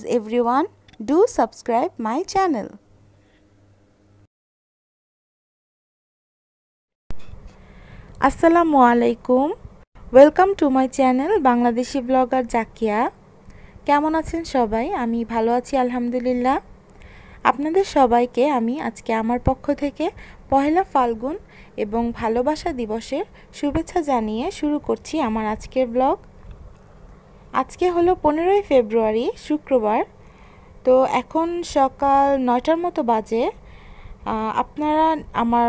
Please everyone do subscribe my channel. আসসালামু আলাইকুম welcome to my channel Bangladeshi blogger Zakia কেমন আছেন সবাই আমি ভালো আছি আলহামদুলিল্লাহ আপনাদের সবাইকে আমি আজকে আমার পক্ষ থেকে পহেলা ফাল্গুন এবং ভালোবাসা দিবসের শুভেচ্ছা জানিয়ে শুরু করছি আমার আজকের ব্লগ আজকে হলো পনেরোই ফেব্রুয়ারি শুক্রবার তো এখন সকাল নয়টার মতো বাজে আপনারা আমার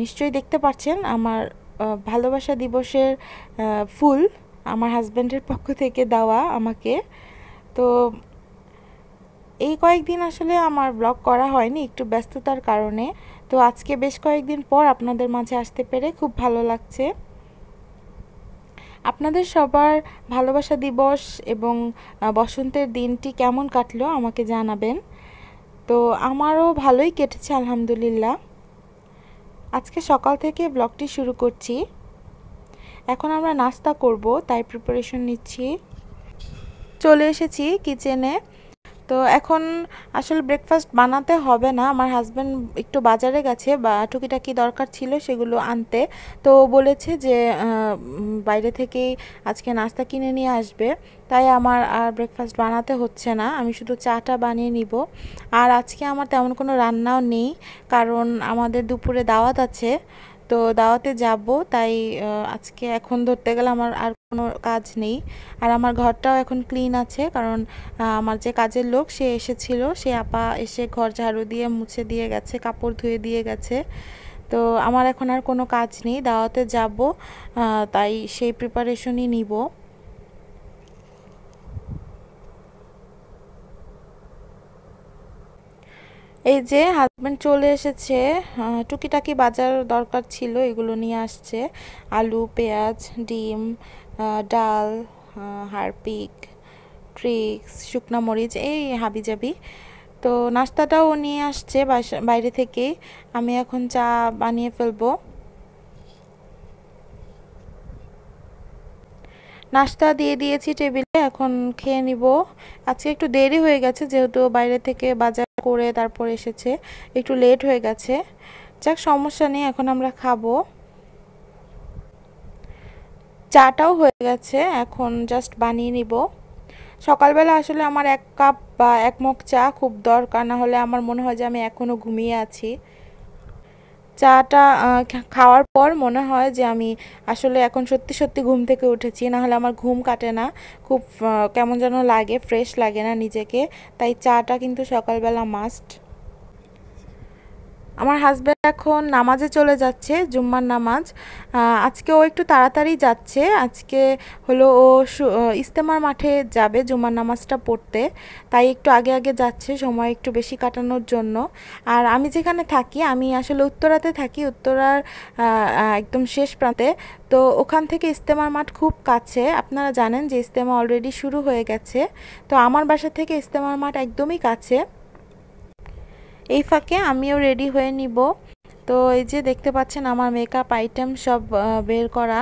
নিশ্চয়ই দেখতে পাচ্ছেন আমার ভালোবাসা দিবসের ফুল আমার হাজব্যান্ডের পক্ষ থেকে দেওয়া আমাকে তো এই কয়েকদিন আসলে আমার ব্লগ করা হয়নি একটু ব্যস্ততার কারণে তো আজকে বেশ কয়েকদিন পর আপনাদের মাঝে আসতে পেরে খুব ভালো লাগছে আপনাদের সবার ভালোবাসা দিবস এবং বসন্তের দিনটি কেমন কাটলো আমাকে জানাবেন তো আমারও ভালোই কেটেছে আলহামদুলিল্লাহ আজকে সকাল থেকে ব্লগটি শুরু করছি এখন আমরা নাস্তা করব তাই প্রিপারেশন নিচ্ছি চলে এসেছি কিচেনে তো এখন আসলে ব্রেকফাস্ট বানাতে হবে না আমার হাজব্যান্ড একটু বাজারে গেছে বা টুকিটাকি দরকার ছিল সেগুলো আনতে তো বলেছে যে বাইরে থেকেই আজকে নাস্তা কিনে নিয়ে আসবে তাই আমার আর ব্রেকফাস্ট বানাতে হচ্ছে না আমি শুধু চাটা বানিয়ে নিব আর আজকে আমার তেমন কোনো রান্নাও নেই কারণ আমাদের দুপুরে দাওয়াত আছে তো দাওয়াতে যাব তাই আজকে এখন ধরতে গেলে আমার আর কোনো কাজ নেই আর আমার ঘরটাও এখন ক্লিন আছে কারণ আমার যে কাজের লোক সে এসেছিল সে আপা এসে ঘর ঝাড়ু দিয়ে মুছে দিয়ে গেছে কাপড় ধুয়ে দিয়ে গেছে তো আমার এখন আর কোনো কাজ নেই দাওয়াতে যাব তাই সেই প্রিপারেশনই নিব এই যে হাজব্যান্ড চলে এসেছে টুকিটাকি বাজার দরকার ছিল এগুলো নিয়ে আসছে আলু পেঁয়াজ ডিম ডাল হারপিক ট্রিক্স শুকনা মরিচ এই হাবি যাবি তো নাস্তাটাও নিয়ে আসছে বাইরে থেকে আমি এখন চা বানিয়ে ফেলবো নাস্তা দিয়ে দিয়েছি টেবিলে এখন খেয়ে নিব আজকে একটু দেরি হয়ে গেছে যেহেতু বাইরে থেকে বাজার করে তারপর এসেছে একটু লেট হয়ে গেছে যাক সমস্যা নেই এখন আমরা খাবো চাটাও হয়ে গেছে এখন জাস্ট বানিয়ে নিব সকালবেলা আসলে আমার এক কাপ বা এক মুখ চা খুব দরকার না হলে আমার মনে হয় যে আমি এখনও ঘুমিয়ে আছি চাটা খাওয়ার পর মনে হয় যে আমি আসলে এখন সত্যি সত্যি ঘুম থেকে উঠেছি না হলে আমার ঘুম কাটে না খুব কেমন যেন লাগে ফ্রেশ লাগে না নিজেকে তাই চাটা কিন্তু সকালবেলা মাস্ট আমার হাজব্যান্ড এখন নামাজে চলে যাচ্ছে জুম্মার নামাজ আজকে ও একটু তাড়াতাড়ি যাচ্ছে আজকে হলো ও ইস্তেমার মাঠে যাবে জুম্মার নামাজটা পড়তে তাই একটু আগে আগে যাচ্ছে সময় একটু বেশি কাটানোর জন্য আর আমি যেখানে থাকি আমি আসলে উত্তরাতে থাকি উত্তরার একদম শেষ প্রান্তে তো ওখান থেকে ইস্তেমার মাঠ খুব কাছে আপনারা জানেন যে ইস্তেমা অলরেডি শুরু হয়ে গেছে তো আমার বাসা থেকে ইস্তেমার মাঠ একদমই কাছে এই ফাঁকে আমিও রেডি হয়ে নিব তো এই যে দেখতে পাচ্ছেন আমার মেকআপ আইটেম সব বের করা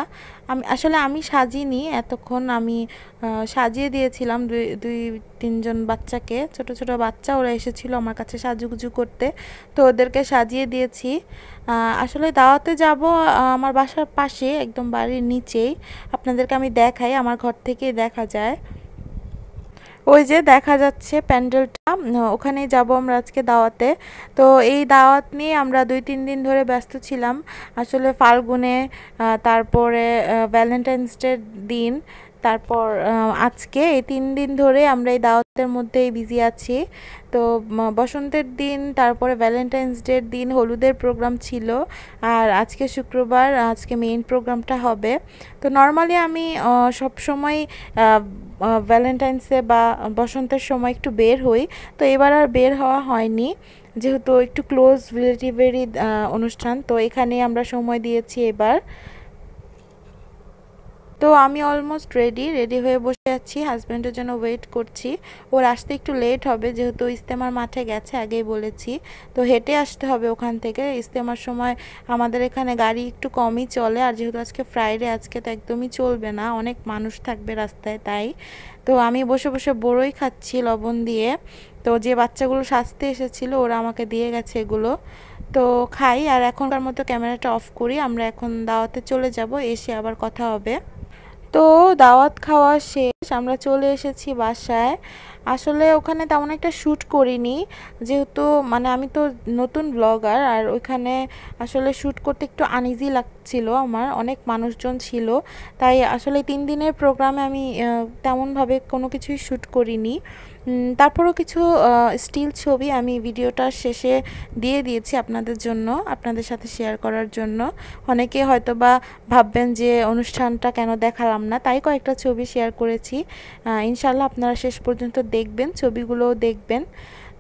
আমি আসলে আমি সাজিনি এতক্ষণ আমি সাজিয়ে দিয়েছিলাম দুই দুই তিনজন বাচ্চাকে ছোট ছোট বাচ্চা ওরা এসেছিল আমার কাছে সাজুগুজু করতে তো ওদেরকে সাজিয়ে দিয়েছি আসলে দাওয়াতে যাব আমার বাসার পাশে একদম বাড়ির নিচেই আপনাদেরকে আমি দেখাই আমার ঘর থেকেই দেখা যায় ওই যে দেখা যাচ্ছে প্যান্ডেলটা ওখানেই যাব আমরা আজকে দাওয়াতে তো এই দাওয়াত নিয়ে আমরা দুই তিন দিন ধরে ব্যস্ত ছিলাম আসলে ফাল্গুনে তারপরে ভ্যালেন্টাইন্স ডে দিন তারপর আজকে এই তিন দিন ধরে আমরা এই দাওয়াতের মধ্যেই বিজি আছি তো বসন্তের দিন তারপরে ভ্যালেন্টাইন্স ডের দিন হলুদের প্রোগ্রাম ছিল আর আজকে শুক্রবার আজকে মেইন প্রোগ্রামটা হবে তো নর্মালি আমি সবসময় ভ্যালেন্টাইন্সে বা বসন্তের সময় একটু বের হই তো এবার আর বের হওয়া হয়নি যেহেতু একটু ক্লোজ রিলেটিভেরই অনুষ্ঠান তো এখানে আমরা সময় দিয়েছি এবার তো আমি অলমোস্ট রেডি রেডি হয়ে বসে আছি হাজব্যান্ডের জন্য ওয়েট করছি ওর আসতে একটু লেট হবে যেহেতু ইস্তেমার মাঠে গেছে আগেই বলেছি তো হেঁটে আসতে হবে ওখান থেকে ইস্তেমার সময় আমাদের এখানে গাড়ি একটু কমই চলে আর যেহেতু আজকে ফ্রাইডে আজকে তো একদমই চলবে না অনেক মানুষ থাকবে রাস্তায় তাই তো আমি বসে বসে বড়ই খাচ্ছি লবণ দিয়ে তো যে বাচ্চাগুলো সাজতে এসেছিলো ওরা আমাকে দিয়ে গেছে এগুলো তো খাই আর এখনকার মতো ক্যামেরাটা অফ করি আমরা এখন দাওয়াতে চলে যাব এসে আবার কথা হবে তো দাওয়াত খাওয়া শেষ আমরা চলে এসেছি বাসায় আসলে ওখানে তেমন একটা শ্যুট করিনি যেহেতু মানে আমি তো নতুন ব্লগার আর ওইখানে আসলে শ্যুট করতে একটু আনইজি লাগছিল আমার অনেক মানুষজন ছিল তাই আসলে তিন দিনের প্রোগ্রামে আমি তেমনভাবে কোনো কিছুই শ্যুট করিনি তারপরও কিছু স্টিল ছবি আমি ভিডিওটা শেষে দিয়ে দিয়েছি আপনাদের জন্য আপনাদের সাথে শেয়ার করার জন্য অনেকে হয়তো বা ভাববেন যে অনুষ্ঠানটা কেন দেখালাম না তাই কয়েকটা ছবি শেয়ার করেছি ইনশাল্লাহ আপনারা শেষ পর্যন্ত দেখবেন ছবিগুলোও দেখবেন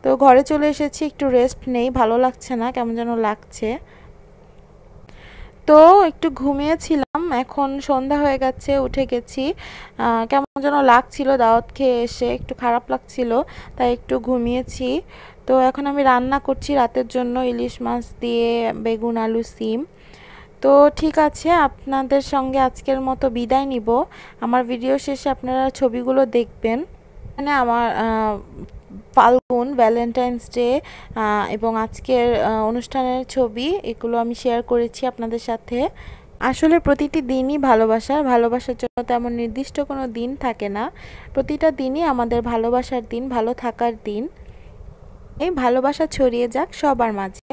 তো ঘরে চলে এসেছি একটু রেস্ট নেই ভালো লাগছে না কেমন যেন লাগছে তো একটু ঘুমিয়েছিলাম এখন সন্ধ্যা হয়ে গেছে উঠে গেছি কেমন যেন লাগছিল দাওয়াত খেয়ে এসে একটু খারাপ লাগছিল তাই একটু ঘুমিয়েছি তো এখন আমি রান্না করছি রাতের জন্য ইলিশ মাছ দিয়ে বেগুন আলু সিম তো ঠিক আছে আপনাদের সঙ্গে আজকের মতো বিদায় নিব আমার ভিডিও শেষে আপনারা ছবিগুলো দেখবেন মানে আমার ফাল্গুন ভ্যালেন্টাইন্স ডে এবং আজকের অনুষ্ঠানের ছবি এগুলো আমি শেয়ার করেছি আপনাদের সাথে আসলে প্রতিটি দিনই ভালোবাসা ভালোবাসার জন্য তেমন নির্দিষ্ট কোনো দিন থাকে না প্রতিটা দিনই আমাদের ভালোবাসার দিন ভালো থাকার দিন এই ভালোবাসা ছড়িয়ে যাক সবার মাঝে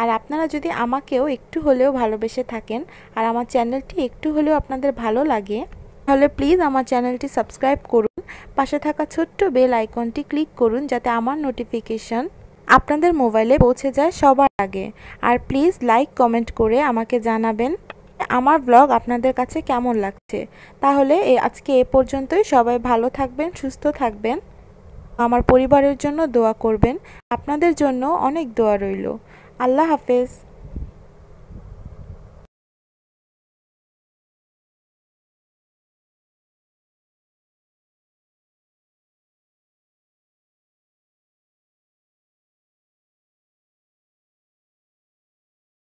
আর আপনারা যদি আমাকেও একটু হলেও ভালোবেসে থাকেন আর আমার চ্যানেলটি একটু হলেও আপনাদের ভালো লাগে তাহলে প্লিজ আমার চ্যানেলটি সাবস্ক্রাইব করুন পাশে থাকা ছোট্ট বেল আইকনটি ক্লিক করুন যাতে আমার নোটিফিকেশন আপনাদের মোবাইলে পৌঁছে যায় সবার আগে আর প্লিজ লাইক কমেন্ট করে আমাকে জানাবেন আমার ব্লগ আপনাদের কাছে কেমন লাগছে তাহলে আজকে এ পর্যন্তই সবাই ভালো থাকবেন সুস্থ থাকবেন আমার পরিবারের জন্য দোয়া করবেন আপনাদের জন্য অনেক দোয়া রইল আল্লাহ হাফেজ